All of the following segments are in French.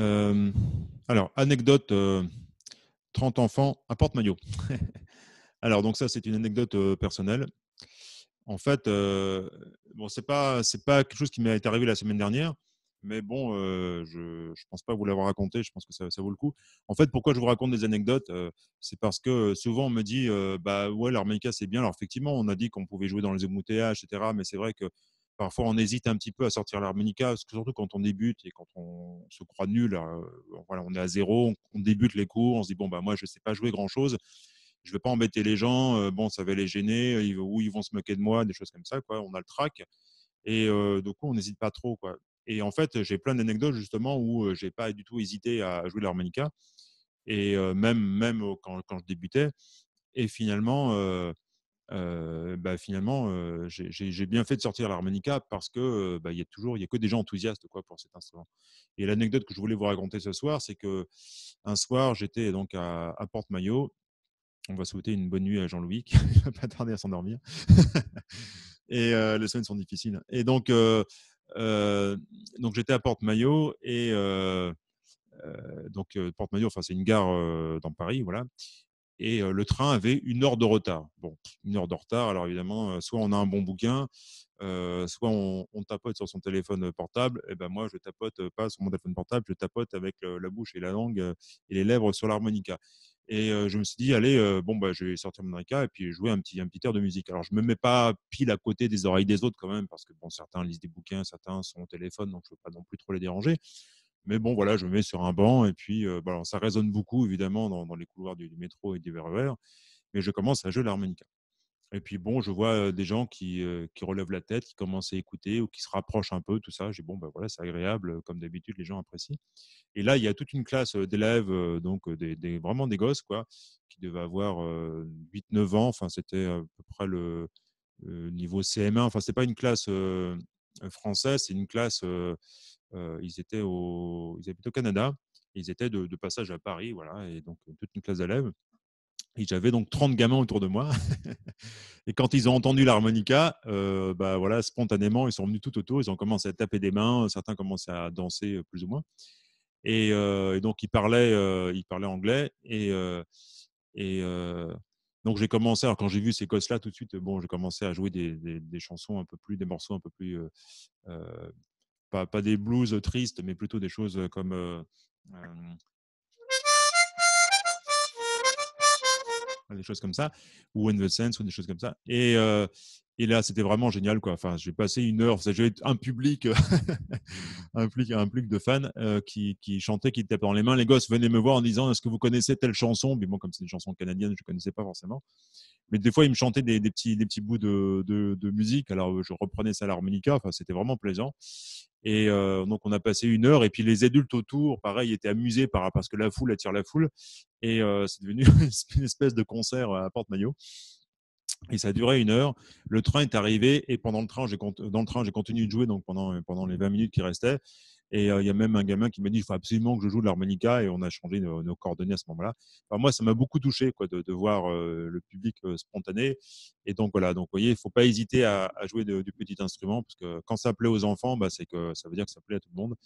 Euh, alors, anecdote, 30 euh, enfants à porte-maillot. alors, donc ça, c'est une anecdote euh, personnelle. En fait, bon, c'est pas, quelque chose qui m'est arrivé la semaine dernière, mais bon, je, ne pense pas vous l'avoir raconté. Je pense que ça, vaut le coup. En fait, pourquoi je vous raconte des anecdotes, c'est parce que souvent on me dit, bah ouais, l'harmonica c'est bien. Alors effectivement, on a dit qu'on pouvait jouer dans les embouteillages, etc. Mais c'est vrai que Parfois, on hésite un petit peu à sortir l'harmonica, surtout quand on débute et quand on se croit nul. Euh, voilà, on est à zéro, on, débute les cours, on se dit bon bah moi je sais pas jouer grand chose, je vais pas embêter les gens. Euh, bon, ça va les gêner, ils, ou ils vont se moquer de moi, des choses comme ça. Quoi. On a le trac et euh, du coup on n'hésite pas trop. Quoi. Et en fait, j'ai plein d'anecdotes justement où j'ai pas du tout hésité à jouer l'harmonica et même même quand, je débutais. Et finalement, bah, finalement, j'ai bien fait de sortir l'harmonica parce que bah, il y a toujours, il y a que des gens enthousiastes quoi pour cet instrument. Et l'anecdote que je voulais vous raconter ce soir, c'est que un soir, j'étais donc à, Porte Maillot. On va souhaiter une bonne nuit à Jean-Louis qui va pas tarder à s'endormir. et les semaines sont difficiles. Et donc, donc j'étais à Porte Maillot et donc Porte Maillot, enfin c'est une gare dans Paris, voilà et le train avait une heure de retard. Bon, une heure de retard, alors évidemment, soit on a un bon bouquin, soit on, tapote sur son téléphone portable. Et ben moi, je tapote pas sur mon téléphone portable, je tapote avec la bouche et la langue et les lèvres sur l'harmonica. Et je me suis dit, allez, bon, bah, je vais sortir mon harmonica et puis jouer un petit, un petit air de musique. Alors, je ne me mets pas pile à côté des oreilles des autres quand même, parce que bon, certains lisent des bouquins, certains sont au téléphone, donc je ne veux pas non plus trop les déranger. Mais bon, voilà, je me mets sur un banc et puis bah, ça résonne beaucoup, évidemment, dans, les couloirs du, métro et du RER, mais je commence à jouer l'harmonica. Et puis bon, je vois des gens qui, qui, relèvent la tête, qui commencent à écouter ou qui se rapprochent un peu, tout ça. J'ai bon, ben voilà, c'est agréable, comme d'habitude, les gens apprécient. Et là, il y a toute une classe d'élèves, donc vraiment des gosses, quoi, qui devaient avoir 8-9 ans. Enfin, c'était à peu près le niveau CM1. Enfin, c'est pas une classe française, c'est une classe euh, ils, étaient au, ils habitaient au Canada. Ils étaient de, passage à Paris, voilà, et donc euh, toute une classe d'élèves. Et j'avais donc 30 gamins autour de moi. et quand ils ont entendu l'harmonica, euh, bah, voilà, spontanément, ils sont venus tout autour, ils ont commencé à taper des mains, certains commençaient à danser euh, plus ou moins. Et, donc, ils parlaient, ils parlaient anglais. Et, et donc, j'ai commencé, alors quand j'ai vu ces gosses-là, tout de suite, bon, j'ai commencé à jouer des, des, chansons un peu plus, des morceaux un peu plus pas, des blues tristes, mais plutôt des choses comme. des choses comme ça, ou In the Sense, ou des choses comme ça. Et, et là, c'était vraiment génial. Quoi. Enfin, j'ai passé une heure, j'avais un public, un public, un public de fans qui, qui chantaient, qui tapaient dans les mains. Les gosses venaient me voir en disant Est-ce que vous connaissez telle chanson Mais bon, comme c'est une chanson canadienne, je ne connaissais pas forcément. Mais des fois, ils me chantaient des, petits, des petits bouts de, de, musique. Alors, je reprenais ça à l'harmonica. Enfin, c'était vraiment plaisant. Et donc, on a passé une heure. Et puis, les adultes autour, pareil, étaient amusés parce que la foule attire la foule. Et c'est devenu une espèce de concert à porte-maillot. Et ça a duré une heure. Le train est arrivé et pendant le train, j'ai dans le train, j'ai continué de jouer donc pendant, pendant les 20 minutes qui restaient. Et euh, il y a même un gamin qui m'a dit il faut absolument que je joue de l'harmonica et on a changé nos, coordonnées à ce moment-là. moi, ça m'a beaucoup touché quoi, de, de voir euh, le public euh, spontané. Et donc voilà, donc voyez, il faut pas hésiter à, à jouer du petit instrument parce que quand ça plaît aux enfants, bah, c'est que ça veut dire que ça plaît à tout le monde.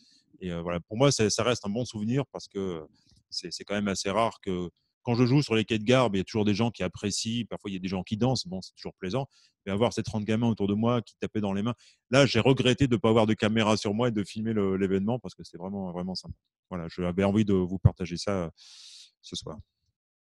Et voilà, pour moi, ça, ça reste un bon souvenir parce que c'est quand même assez rare que quand je joue sur les quais de garde, il y a toujours des gens qui apprécient, parfois il y a des gens qui dansent, bon, c'est toujours plaisant. Mais avoir ces 30 gamins autour de moi qui tapaient dans les mains, là, j'ai regretté de ne pas avoir de caméra sur moi et de filmer l'événement parce que c'est vraiment, vraiment sympa. Voilà, j'avais envie de vous partager ça euh, ce soir.